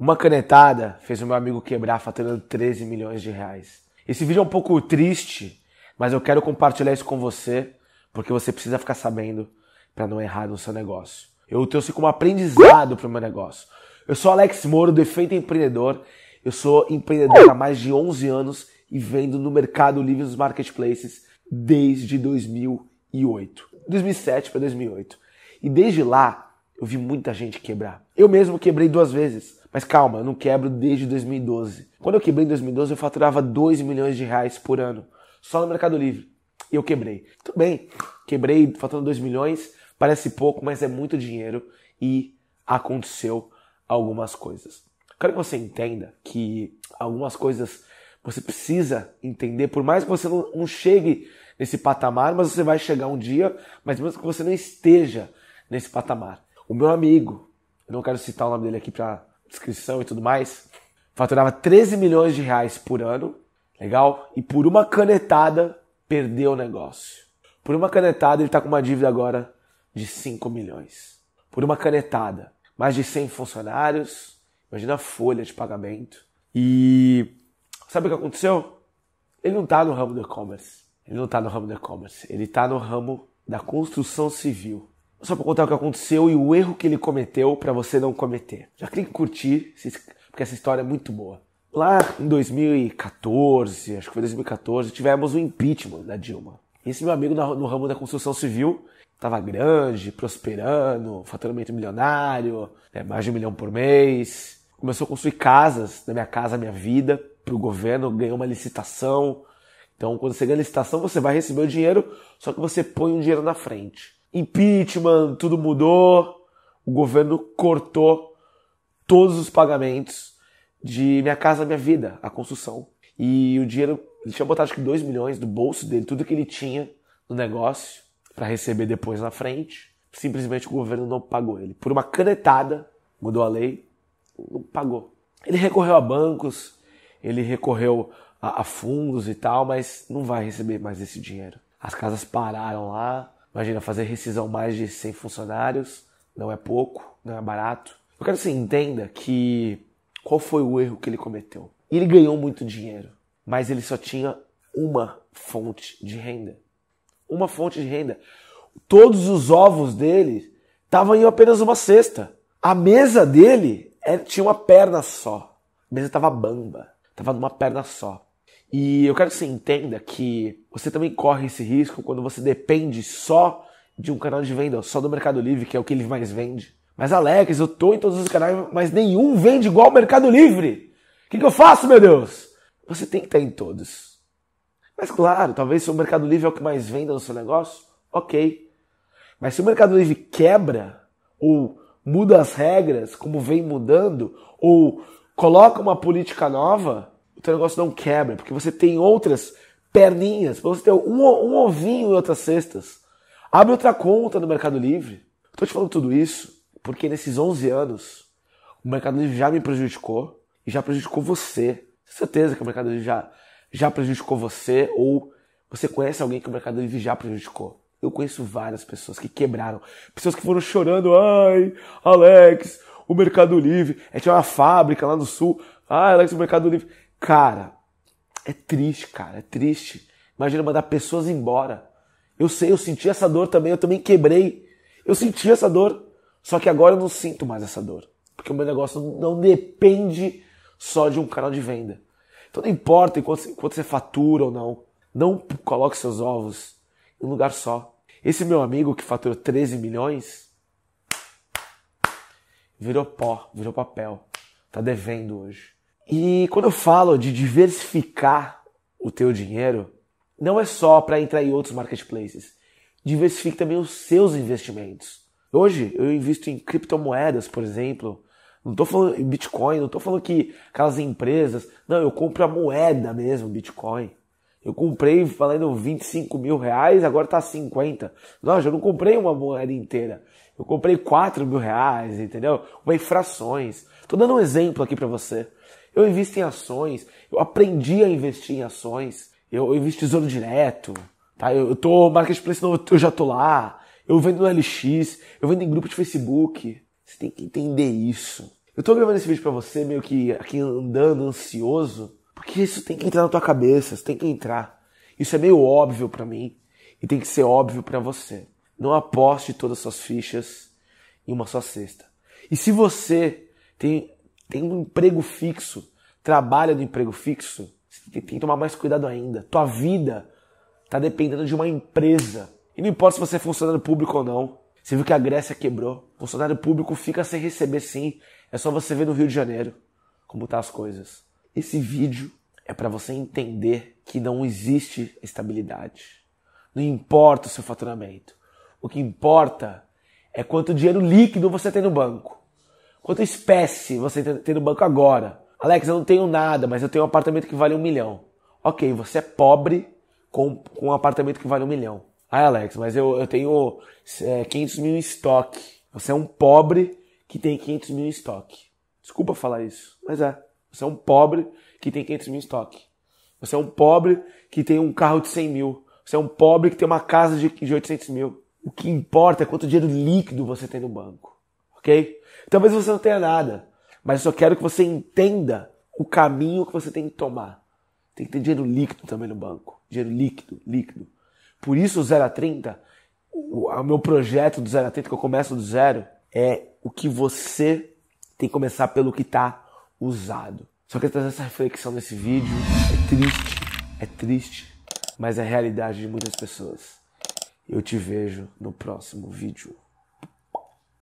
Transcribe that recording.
Uma canetada fez o meu amigo quebrar faturando 13 milhões de reais. Esse vídeo é um pouco triste, mas eu quero compartilhar isso com você, porque você precisa ficar sabendo para não errar no seu negócio. Eu trouxe como aprendizado para o meu negócio. Eu sou Alex Moro, do Efeito Empreendedor. Eu sou empreendedor há mais de 11 anos e vendo no mercado livre nos marketplaces desde 2008. 2007 para 2008. E desde lá, eu vi muita gente quebrar. Eu mesmo quebrei duas vezes. Mas calma, eu não quebro desde 2012. Quando eu quebrei em 2012, eu faturava 2 milhões de reais por ano, só no Mercado Livre. E eu quebrei. Tudo bem, quebrei faturando 2 milhões, parece pouco, mas é muito dinheiro e aconteceu algumas coisas. Quero que você entenda que algumas coisas você precisa entender, por mais que você não, não chegue nesse patamar, mas você vai chegar um dia, mas mesmo que você não esteja nesse patamar. O meu amigo, eu não quero citar o nome dele aqui para descrição e tudo mais, faturava 13 milhões de reais por ano, legal? E por uma canetada perdeu o negócio. Por uma canetada ele está com uma dívida agora de 5 milhões. Por uma canetada, mais de 100 funcionários, imagina a folha de pagamento. E sabe o que aconteceu? Ele não está no ramo do e-commerce. Ele não está no ramo do e-commerce. Ele está no ramo da construção civil só para contar o que aconteceu e o erro que ele cometeu para você não cometer. Já clique em curtir, porque essa história é muito boa. Lá em 2014, acho que foi 2014, tivemos o um impeachment da Dilma. Esse meu amigo no ramo da construção civil estava grande, prosperando, faturamento milionário, né, mais de um milhão por mês. Começou a construir casas, da minha casa, minha vida, para o governo, ganhou uma licitação. Então, quando você ganha licitação, você vai receber o dinheiro, só que você põe um dinheiro na frente impeachment, tudo mudou, o governo cortou todos os pagamentos de Minha Casa Minha Vida, a construção. E o dinheiro, ele tinha botado acho que 2 milhões do bolso dele, tudo que ele tinha no negócio, para receber depois na frente. Simplesmente o governo não pagou ele. Por uma canetada, mudou a lei, não pagou. Ele recorreu a bancos, ele recorreu a, a fundos e tal, mas não vai receber mais esse dinheiro. As casas pararam lá, Imagina fazer rescisão mais de 100 funcionários, não é pouco, não é barato. Eu quero que você entenda que qual foi o erro que ele cometeu. Ele ganhou muito dinheiro, mas ele só tinha uma fonte de renda. Uma fonte de renda. Todos os ovos dele estavam em apenas uma cesta. A mesa dele é, tinha uma perna só. A mesa estava bamba, estava numa perna só. E eu quero que você entenda que você também corre esse risco quando você depende só de um canal de venda, só do Mercado Livre, que é o que ele mais vende. Mas Alex, eu tô em todos os canais, mas nenhum vende igual o Mercado Livre. O que, que eu faço, meu Deus? Você tem que estar em todos. Mas claro, talvez se o Mercado Livre é o que mais venda no seu negócio, ok. Mas se o Mercado Livre quebra, ou muda as regras, como vem mudando, ou coloca uma política nova, o teu negócio não quebra, porque você tem outras perninhas, você tem um, um ovinho e outras cestas. Abre outra conta no Mercado Livre. Estou te falando tudo isso porque nesses 11 anos o Mercado Livre já me prejudicou e já prejudicou você. Tenho certeza que o Mercado Livre já, já prejudicou você ou você conhece alguém que o Mercado Livre já prejudicou. Eu conheço várias pessoas que quebraram. Pessoas que foram chorando. Ai, Alex, o Mercado Livre. É, tinha uma fábrica lá no sul. Ai, ah, Alex, o Mercado Livre. Cara, é triste, cara, é triste. Imagina mandar pessoas embora. Eu sei, eu senti essa dor também, eu também quebrei. Eu senti essa dor, só que agora eu não sinto mais essa dor. Porque o meu negócio não depende só de um canal de venda. Então não importa quanto, você fatura ou não, não coloque seus ovos em um lugar só. Esse meu amigo que faturou 13 milhões virou pó, virou papel. Tá devendo hoje. E quando eu falo de diversificar o teu dinheiro, não é só para entrar em outros marketplaces. Diversifique também os seus investimentos. Hoje eu invisto em criptomoedas, por exemplo. Não estou falando em Bitcoin, não estou falando que aquelas empresas. Não, eu compro a moeda mesmo, Bitcoin. Eu comprei valendo 25 mil reais, agora está 50. Nossa, eu não comprei uma moeda inteira. Eu comprei 4 mil reais, entendeu? Comprei frações. Estou dando um exemplo aqui para você. Eu invisto em ações, eu aprendi a investir em ações, eu, investi invisto tesouro direto, tá? Eu, eu tô marketplace novo, eu já tô lá, eu vendo no LX, eu vendo em grupo de Facebook. Você tem que entender isso. Eu tô gravando esse vídeo pra você, meio que aqui andando, ansioso, porque isso tem que entrar na tua cabeça, isso tem que entrar. Isso é meio óbvio para mim e tem que ser óbvio para você. Não aposte todas as suas fichas em uma só cesta. E se você tem tem um emprego fixo, trabalha no emprego fixo, você tem que tomar mais cuidado ainda. Tua vida está dependendo de uma empresa. E não importa se você é funcionário público ou não. Você viu que a Grécia quebrou. Funcionário público fica sem receber sim. É só você ver no Rio de Janeiro como tá as coisas. Esse vídeo é para você entender que não existe estabilidade. Não importa o seu faturamento. O que importa é quanto dinheiro líquido você tem no banco. Quanto espécie você tem no banco agora? Alex, eu não tenho nada, mas eu tenho um apartamento que vale um milhão. Ok, você é pobre com, com um apartamento que vale um milhão. Ah, Alex, mas eu, eu tenho é, 500 mil em estoque. Você é um pobre que tem 500 mil em estoque. Desculpa falar isso, mas é. Você é um pobre que tem 500 mil em estoque. Você é um pobre que tem um carro de 100 mil. Você é um pobre que tem uma casa de, de 800 mil. O que importa é quanto dinheiro líquido você tem no banco ok? Talvez você não tenha nada, mas eu só quero que você entenda o caminho que você tem que tomar. Tem que ter dinheiro líquido também no banco. Dinheiro líquido, líquido. Por isso o 0 a 30, o, o meu projeto do 0 a 30, que eu começo do zero, é o que você tem que começar pelo que está usado. Só que trazer essa reflexão nesse vídeo. É triste, é triste, mas é a realidade de muitas pessoas. Eu te vejo no próximo vídeo.